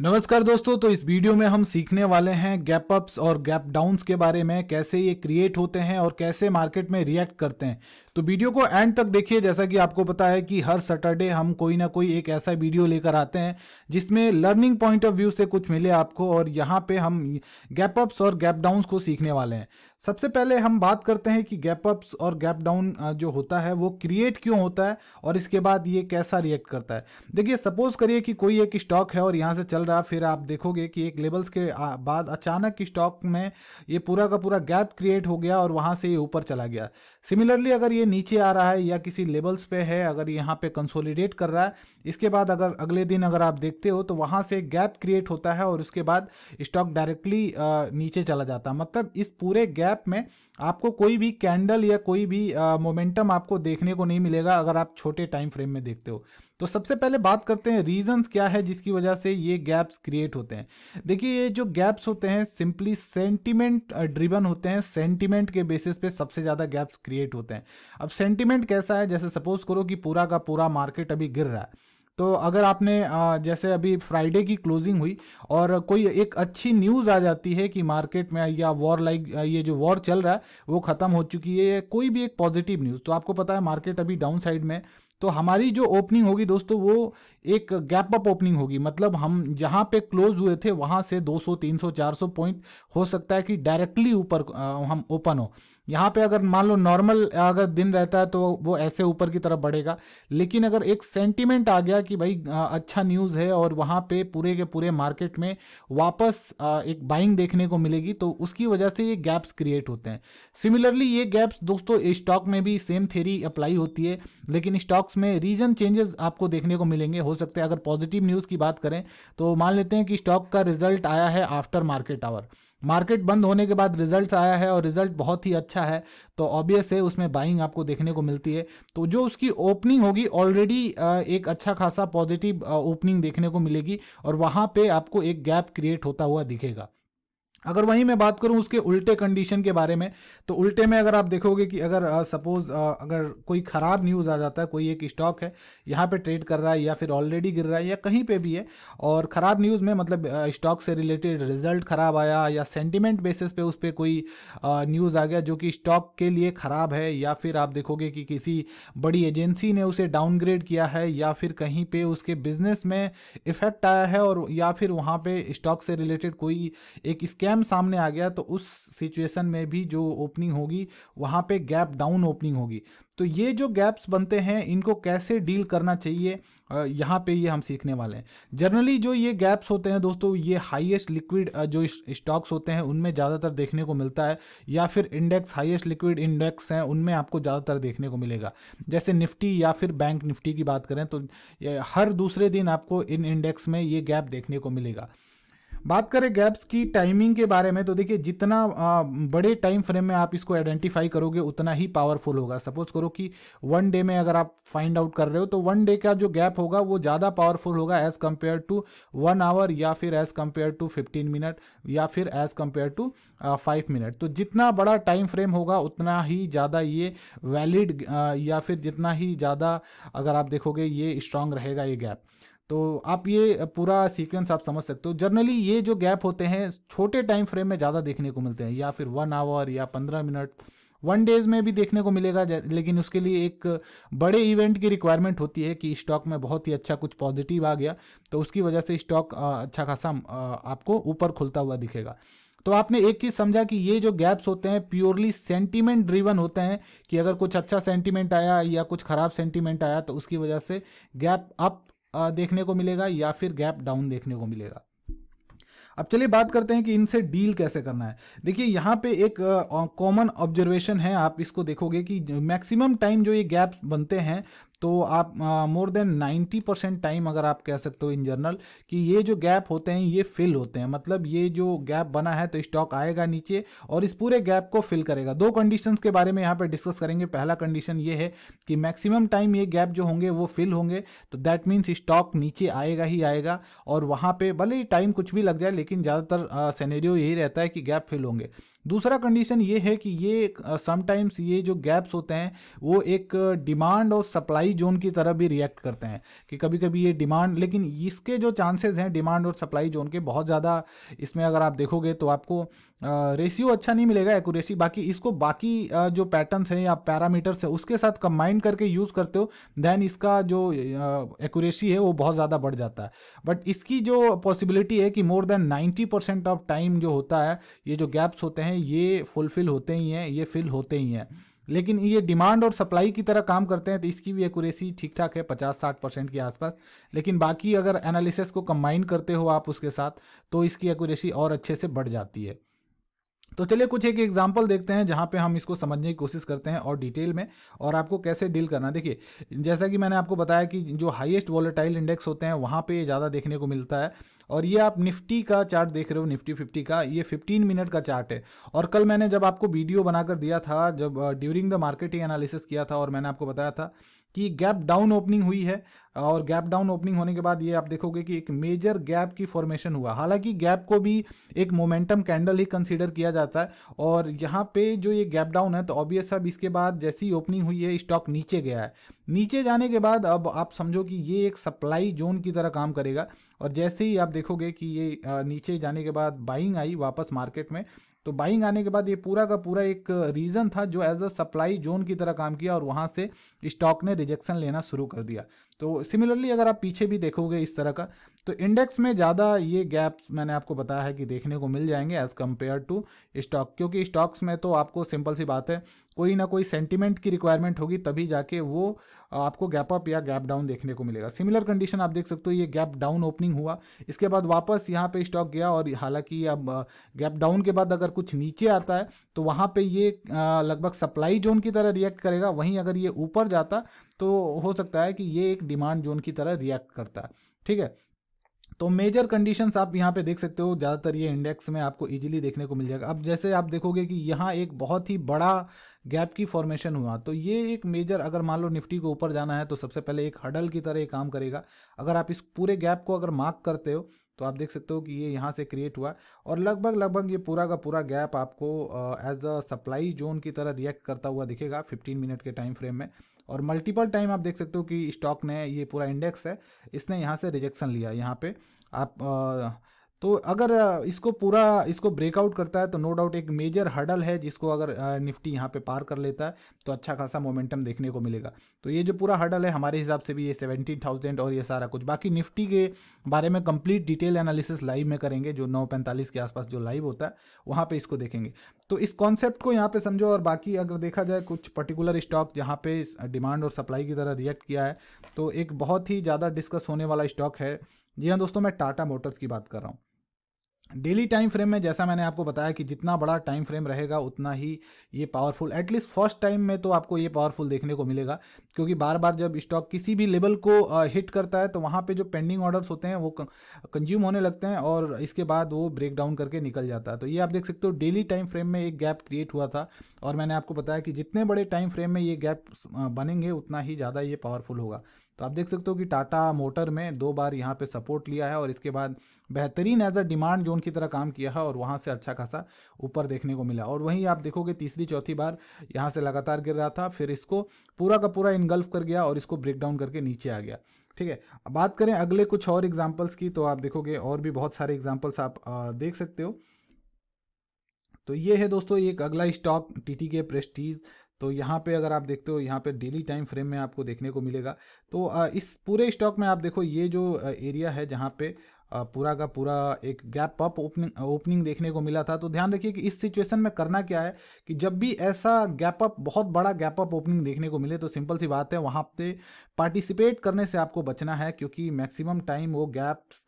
नमस्कार दोस्तों तो इस वीडियो में हम सीखने वाले हैं गैप अप्स और गैप डाउन्स के बारे में कैसे ये क्रिएट होते हैं और कैसे मार्केट में रिएक्ट करते हैं तो वीडियो को एंड तक देखिए जैसा कि आपको पता है कि हर सैटरडे हम कोई ना कोई एक ऐसा वीडियो लेकर आते हैं जिसमें लर्निंग पॉइंट ऑफ व्यू से कुछ मिले आपको और यहाँ पे हम गैप अप्स और गैप डाउन्स को सीखने वाले हैं सबसे पहले हम बात करते हैं कि गैप अप्स और गैप डाउन जो होता है वो क्रिएट क्यों होता है और इसके बाद ये कैसा रिएक्ट करता है देखिए सपोज करिए कि कोई एक स्टॉक है और यहाँ से चल रहा फिर आप देखोगे कि एक लेवल्स के बाद अचानक स्टॉक में ये पूरा का पूरा गैप क्रिएट हो गया और वहाँ से ये ऊपर चला गया सिमिलरली अगर ये नीचे आ रहा है या किसी लेवल्स पे है अगर यहाँ पे कंसोलिडेट कर रहा है इसके बाद अगर अगले दिन अगर आप देखते हो तो वहाँ से गैप क्रिएट होता है और उसके बाद स्टॉक डायरेक्टली नीचे चला जाता है मतलब इस पूरे गैप में आपको कोई भी कैंडल या कोई भी मोमेंटम आपको देखने को नहीं मिलेगा अगर आप छोटे टाइम फ्रेम में देखते हो तो सबसे पहले बात करते हैं रीजंस क्या है जिसकी वजह से ये गैप्स क्रिएट होते हैं देखिए ये जो गैप्स होते हैं सिंपली सेंटिमेंट ड्रिवन होते हैं सेंटिमेंट के बेसिस पे सबसे ज़्यादा गैप्स क्रिएट होते हैं अब सेंटिमेंट कैसा है जैसे सपोज करो कि पूरा का पूरा मार्केट अभी गिर रहा है तो अगर आपने जैसे अभी फ्राइडे की क्लोजिंग हुई और कोई एक अच्छी न्यूज़ आ जाती है कि मार्केट में या वॉर लाइक ये जो वॉर चल रहा है वो ख़त्म हो चुकी है कोई भी एक पॉजिटिव न्यूज़ तो आपको पता है मार्केट अभी डाउन साइड में तो हमारी जो ओपनिंग होगी दोस्तों वो एक गैप अप ओपनिंग होगी मतलब हम जहाँ पे क्लोज हुए थे वहाँ से 200 300 400 पॉइंट हो सकता है कि डायरेक्टली ऊपर हम ओपन हो यहाँ पे अगर मान लो नॉर्मल अगर दिन रहता है तो वो ऐसे ऊपर की तरफ बढ़ेगा लेकिन अगर एक सेंटिमेंट आ गया कि भाई अच्छा न्यूज़ है और वहाँ पे पूरे के पूरे मार्केट में वापस एक बाइंग देखने को मिलेगी तो उसकी वजह से ये गैप्स क्रिएट होते हैं सिमिलरली ये गैप्स दोस्तों स्टॉक में भी सेम थेरी अप्लाई होती है लेकिन स्टॉक्स में रीजन चेंजेस आपको देखने को मिलेंगे हो सकते हैं अगर पॉजिटिव न्यूज़ की बात करें तो मान लेते हैं कि स्टॉक का रिजल्ट आया है आफ्टर मार्केट आवर मार्केट बंद होने के बाद रिजल्ट आया है और रिजल्ट बहुत ही अच्छा है तो ऑब्वियस है उसमें बाइंग आपको देखने को मिलती है तो जो उसकी ओपनिंग होगी ऑलरेडी एक अच्छा खासा पॉजिटिव ओपनिंग देखने को मिलेगी और वहाँ पे आपको एक गैप क्रिएट होता हुआ दिखेगा अगर वहीं मैं बात करूं उसके उल्टे कंडीशन के बारे में तो उल्टे में अगर आप देखोगे कि अगर सपोज अगर कोई ख़राब न्यूज़ आ जाता है कोई एक स्टॉक है यहाँ पे ट्रेड कर रहा है या फिर ऑलरेडी गिर रहा है या कहीं पे भी है और ख़राब न्यूज़ में मतलब स्टॉक से रिलेटेड रिजल्ट ख़राब आया या सेंटिमेंट बेसिस पे उस पर कोई न्यूज़ आ गया जो कि स्टॉक के लिए ख़राब है या फिर आप देखोगे कि किसी बड़ी एजेंसी ने उसे डाउनग्रेड किया है या फिर कहीं पर उसके बिजनेस में इफ़ेक्ट आया है और या फिर वहाँ पर स्टॉक से रिलेटेड कोई एक स्कैम स्कैम सामने आ गया तो उस सिचुएशन में भी जो ओपनिंग होगी वहाँ पे गैप डाउन ओपनिंग होगी तो ये जो गैप्स बनते हैं इनको कैसे डील करना चाहिए यहाँ पे ये हम सीखने वाले हैं जनरली जो ये गैप्स होते हैं दोस्तों ये हाईएस्ट लिक्विड जो स्टॉक्स होते हैं उनमें ज़्यादातर देखने को मिलता है या फिर इंडेक्स हाईएस्ट लिक्विड इंडेक्स हैं उनमें आपको ज़्यादातर देखने को मिलेगा जैसे निफ्टी या फिर बैंक निफ्टी की बात करें तो हर दूसरे दिन आपको इन इंडेक्स में ये गैप देखने को मिलेगा बात करें गैप्स की टाइमिंग के बारे में तो देखिए जितना बड़े टाइम फ्रेम में आप इसको आइडेंटिफाई करोगे उतना ही पावरफुल होगा सपोज करो कि वन डे में अगर आप फाइंड आउट कर रहे हो तो वन डे का जो गैप होगा वो ज़्यादा पावरफुल होगा as compare to one hour या फिर as compare to fifteen minute या फिर as compare to five minute तो जितना बड़ा टाइम फ्रेम होगा उतना ही ज़्यादा ये वैलिड या फिर जितना ही ज़्यादा अगर आप देखोगे ये स्ट्रांग रहेगा ये गैप तो आप ये पूरा सीक्वेंस आप समझ सकते हो जनरली ये जो गैप होते हैं छोटे टाइम फ्रेम में ज़्यादा देखने को मिलते हैं या फिर वन आवर या पंद्रह मिनट वन डेज में भी देखने को मिलेगा लेकिन उसके लिए एक बड़े इवेंट की रिक्वायरमेंट होती है कि स्टॉक में बहुत ही अच्छा कुछ पॉजिटिव आ गया तो उसकी वजह से स्टॉक अच्छा खासा आपको ऊपर खुलता हुआ दिखेगा तो आपने एक चीज़ समझा कि ये जो गैप्स होते हैं प्योरली सेंटीमेंट ड्रिवन होते हैं कि अगर कुछ अच्छा सेंटीमेंट आया या कुछ ख़राब सेंटीमेंट आया तो उसकी वजह से गैप अप देखने को मिलेगा या फिर गैप डाउन देखने को मिलेगा अब चलिए बात करते हैं कि इनसे डील कैसे करना है देखिए यहाँ पे एक कॉमन ऑब्जर्वेशन है आप इसको देखोगे कि मैक्सिमम टाइम जो ये गैप्स बनते हैं तो आप मोर देन 90 परसेंट टाइम अगर आप कह सकते हो इन जनरल कि ये जो गैप होते हैं ये फिल होते हैं मतलब ये जो गैप बना है तो स्टॉक आएगा नीचे और इस पूरे गैप को फिल करेगा दो कंडीशन के बारे में यहाँ पर डिस्कस करेंगे पहला कंडीशन ये है कि मैक्सिमम टाइम ये गैप जो होंगे वो फिल होंगे तो दैट मीन्स स्टॉक नीचे आएगा ही आएगा और वहाँ पर भले ही टाइम कुछ भी लग जाए लेकिन ज़्यादातर सैनेरियो यही रहता है कि गैप फिल होंगे दूसरा कंडीशन ये है कि ये समटाइम्स ये जो गैप्स होते हैं वो एक डिमांड और सप्लाई जोन की तरह भी रिएक्ट करते हैं कि कभी कभी ये डिमांड लेकिन इसके जो चांसेस हैं डिमांड और सप्लाई जोन के बहुत ज़्यादा इसमें अगर आप देखोगे तो आपको रेशियो अच्छा नहीं मिलेगा एक्यूरेसी बाकी इसको बाकी जो पैटर्न्स हैं या पैरामीटर्स है उसके साथ कंबाइंड करके यूज़ करते हो देन इसका जो एक्यूरेसी है वो बहुत ज़्यादा बढ़ जाता है बट इसकी जो पॉसिबिलिटी है कि more than ninety percent of time जो होता है ये जो गैप्स होते हैं ये फुलफिल होते ही हैं ये फिल होते ही हैं लेकिन ये डिमांड और सप्लाई की तरह काम करते हैं तो इसकी भी एक्यूरेसी ठीक ठाक है पचास साठ परसेंट के आसपास लेकिन बाकी अगर एनालिसिस को कंबाइन करते हो आप उसके साथ तो इसकी एक्यूरेसी और अच्छे से बढ़ जाती है तो चलिए कुछ एक एग्जाम्पल देखते हैं जहाँ पे हम इसको समझने की कोशिश करते हैं और डिटेल में और आपको कैसे डील करना देखिए जैसा कि मैंने आपको बताया कि जो हाईएस्ट वॉलेटाइल इंडेक्स होते हैं वहाँ पे ज़्यादा देखने को मिलता है और ये आप निफ्टी का चार्ट देख रहे हो निफ्टी फिफ्टी का ये फिफ्टीन मिनट का चार्ट है और कल मैंने जब आपको वीडियो बनाकर दिया था जब ड्यूरिंग द मार्केट ही एनालिसिस किया था और मैंने आपको बताया था कि गैप डाउन ओपनिंग हुई है और गैप डाउन ओपनिंग होने के बाद ये आप देखोगे कि एक मेजर गैप की फॉर्मेशन हुआ हालांकि गैप को भी एक मोमेंटम कैंडल ही कंसीडर किया जाता है और यहाँ पे जो ये गैप डाउन है तो ऑब्वियस अब इसके बाद जैसी ओपनिंग हुई है स्टॉक नीचे गया है नीचे जाने के बाद अब आप समझो कि ये एक सप्लाई जोन की तरह काम करेगा और जैसे ही आप देखोगे कि ये नीचे जाने के बाद बाइंग आई वापस मार्केट में तो बाइंग आने के बाद ये पूरा का पूरा एक रीज़न था जो एज अ सप्लाई जोन की तरह काम किया और वहाँ से स्टॉक ने रिजेक्शन लेना शुरू कर दिया तो सिमिलरली अगर आप पीछे भी देखोगे इस तरह का तो इंडेक्स में ज़्यादा ये गैप्स मैंने आपको बताया है कि देखने को मिल जाएंगे एज़ कम्पेयर टू स्टॉक क्योंकि स्टॉक्स में तो आपको सिंपल सी बात है कोई ना कोई सेंटिमेंट की रिक्वायरमेंट होगी तभी जाके वो आपको गैप अप या गैप डाउन देखने को मिलेगा सिमिलर कंडीशन आप देख सकते हो ये गैप डाउन ओपनिंग हुआ इसके बाद वापस यहाँ पे स्टॉक गया और हालांकि अब गैप डाउन के बाद अगर कुछ नीचे आता है तो वहाँ पे ये लगभग सप्लाई जोन की तरह रिएक्ट करेगा वहीं अगर ये ऊपर जाता तो हो सकता है कि ये एक डिमांड जोन की तरह रिएक्ट करता है ठीक है तो मेजर कंडीशंस आप यहाँ पे देख सकते हो ज़्यादातर ये इंडेक्स में आपको इजीली देखने को मिल जाएगा अब जैसे आप देखोगे कि यहाँ एक बहुत ही बड़ा गैप की फॉर्मेशन हुआ तो ये एक मेजर अगर मान लो निफ्टी को ऊपर जाना है तो सबसे पहले एक हडल की तरह काम करेगा अगर आप इस पूरे गैप को अगर मार्क करते हो तो आप देख सकते हो कि ये यहाँ से क्रिएट हुआ और लगभग लगभग ये पूरा का पूरा गैप आपको एज अ सप्लाई जोन की तरह रिएक्ट करता हुआ दिखेगा 15 मिनट के टाइम फ्रेम में और मल्टीपल टाइम आप देख सकते हो कि स्टॉक ने ये पूरा इंडेक्स है इसने यहाँ से रिजेक्शन लिया यहाँ पे आप uh, तो अगर इसको पूरा इसको ब्रेकआउट करता है तो नो डाउट एक मेजर हडल है जिसको अगर निफ्टी यहाँ पे पार कर लेता है तो अच्छा खासा मोमेंटम देखने को मिलेगा तो ये जो पूरा हडल है हमारे हिसाब से भी ये सेवेंटीन थाउजेंड और ये सारा कुछ बाकी निफ्टी के बारे में कंप्लीट डिटेल एनालिसिस लाइव में करेंगे जो नौ पैंतालीस के आसपास जो लाइव होता है वहाँ पर इसको देखेंगे तो इस कॉन्सेप्ट को यहाँ पर समझो और बाकी अगर देखा जाए कुछ पर्टिकुलर स्टॉक जहाँ पे डिमांड और सप्लाई की तरह रिएक्ट किया है तो एक बहुत ही ज़्यादा डिस्कस होने वाला स्टॉक है जी हाँ दोस्तों मैं टाटा मोटर्स की बात कर रहा हूँ डेली टाइम फ्रेम में जैसा मैंने आपको बताया कि जितना बड़ा टाइम फ्रेम रहेगा उतना ही ये पावरफुल एटलीस्ट फर्स्ट टाइम में तो आपको ये पावरफुल देखने को मिलेगा क्योंकि बार बार जब स्टॉक किसी भी लेवल को हिट करता है तो वहाँ पे जो पेंडिंग ऑर्डर्स होते हैं वो कंज्यूम होने लगते हैं और इसके बाद वो ब्रेक डाउन करके निकल जाता है तो ये आप देख सकते हो डेली टाइम फ्रेम में एक गैप क्रिएट हुआ था और मैंने आपको बताया कि जितने बड़े टाइम फ्रेम में ये गैप बनेंगे उतना ही ज़्यादा ये पावरफुल होगा तो आप देख सकते हो कि टाटा मोटर में दो बार यहाँ पे सपोर्ट लिया है और इसके बाद बेहतरीन एज अ डिमांड जोन की तरह काम किया है और वहाँ से अच्छा खासा ऊपर देखने को मिला और वहीं आप देखोगे तीसरी चौथी बार यहाँ से लगातार गिर रहा था फिर इसको पूरा का पूरा इनगल्फ कर गया और इसको ब्रेक डाउन करके नीचे आ गया ठीक है बात करें अगले कुछ और एग्जाम्पल्स की तो आप देखोगे और भी बहुत सारे एग्जाम्पल्स आप देख सकते हो तो ये है दोस्तों एक अगला स्टॉक टी के प्रेस्टीज तो यहाँ पे अगर आप देखते हो यहाँ पे डेली टाइम फ्रेम में आपको देखने को मिलेगा तो इस पूरे स्टॉक में आप देखो ये जो एरिया है जहाँ पे पूरा का पूरा एक गैप अप ओपनिंग ओपनिंग देखने को मिला था तो ध्यान रखिए कि इस सिचुएशन में करना क्या है कि जब भी ऐसा गैप अप बहुत बड़ा गैप अप ओपनिंग देखने को मिले तो सिंपल सी बात है वहाँ पे पार्टिसिपेट करने से आपको बचना है क्योंकि मैक्सिमम टाइम वो गैप्स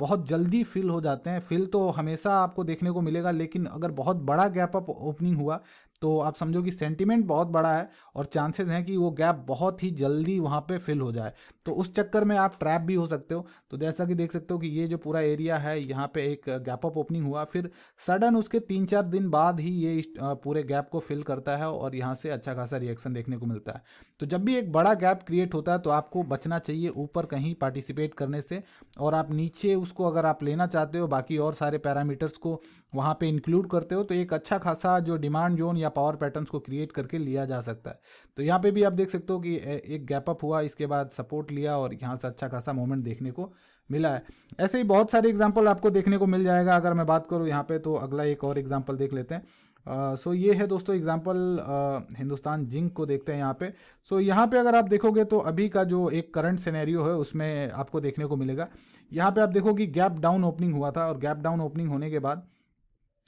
बहुत जल्दी फिल हो जाते हैं फिल तो हमेशा आपको देखने को मिलेगा लेकिन अगर बहुत बड़ा गैप अप ओपनिंग हुआ तो आप समझो कि सेंटिमेंट बहुत बड़ा है और चांसेस हैं कि वो गैप बहुत ही जल्दी वहाँ पे फिल हो जाए तो उस चक्कर में आप ट्रैप भी हो सकते हो तो जैसा कि देख सकते हो कि ये जो पूरा एरिया है यहाँ पे एक गैप अप ओपनिंग हुआ फिर सडन उसके तीन चार दिन बाद ही ये पूरे गैप को फिल करता है और यहाँ से अच्छा खासा रिएक्शन देखने को मिलता है तो जब भी एक बड़ा गैप क्रिएट होता है तो आपको बचना चाहिए ऊपर कहीं पार्टिसिपेट करने से और आप नीचे उसको अगर आप लेना चाहते हो बाकी और सारे पैरामीटर्स को वहाँ पर इंक्लूड करते हो तो एक अच्छा खासा जो डिमांड जोन या पावर पैटर्न को क्रिएट करके लिया जा सकता है तो यहाँ पर भी आप देख सकते हो कि एक गैप अप हुआ इसके बाद सपोर्ट लिया और यहाँ से अच्छा खासा मोमेंट देखने को मिला है ऐसे ही बहुत सारे एग्जाम्पल आपको देखने को मिल जाएगा अगर मैं बात करूँ यहाँ पे तो अगला एक और एग्जाम्पल देख लेते हैं सो uh, so ये है दोस्तों एग्जाम्पल uh, हिंदुस्तान जिंक को देखते हैं यहाँ पे सो so यहाँ पे अगर आप देखोगे तो अभी का जो एक करंट सिनेरियो है उसमें आपको देखने को मिलेगा यहाँ पे आप देखो कि गैप डाउन ओपनिंग हुआ था और गैप डाउन ओपनिंग होने के बाद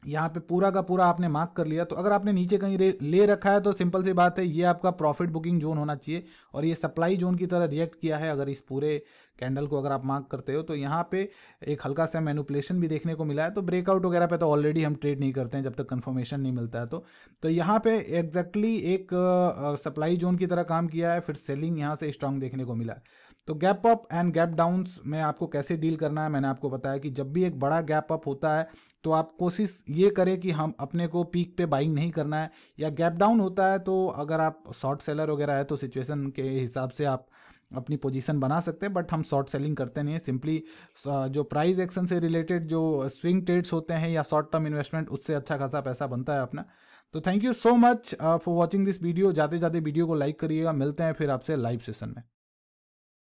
यहाँ पे पूरा का पूरा आपने मार्क कर लिया तो अगर आपने नीचे कहीं ले रखा है तो सिंपल सी बात है ये आपका प्रॉफिट बुकिंग जोन होना चाहिए और ये सप्लाई जोन की तरह रिएक्ट किया है अगर इस पूरे कैंडल को अगर आप मार्क करते हो तो यहाँ पे एक हल्का सा मैनुपलेशन भी देखने को मिला है तो ब्रेकआउट वगैरह पे तो ऑलरेडी हम ट्रेड नहीं करते हैं जब तक कन्फर्मेशन नहीं मिलता है तो तो यहाँ पे एग्जैक्टली exactly एक सप्लाई जोन की तरह काम किया है फिर सेलिंग यहाँ से स्ट्रांग देखने को मिला है तो gap up and gap downs में आपको कैसे डील करना है मैंने आपको बताया कि जब भी एक बड़ा गैप अप होता है तो आप कोशिश ये करें कि हम अपने को पीक पे बाइंग नहीं करना है या गैप डाउन होता है तो अगर आप शॉर्ट सेलर वगैरह है तो सिचुएशन के हिसाब से आप अपनी पोजीशन बना सकते हैं बट हम शॉर्ट सेलिंग करते नहीं हैं सिंपली जो प्राइस एक्शन से रिलेटेड जो स्विंग ट्रेड्स होते हैं या शॉर्ट टर्म इन्वेस्टमेंट उससे अच्छा खासा पैसा बनता है अपना तो thank you so much for watching this video ज़्यादा से ज़्यादा वीडियो को लाइक करिएगा मिलते हैं फिर आपसे लाइव सेशन में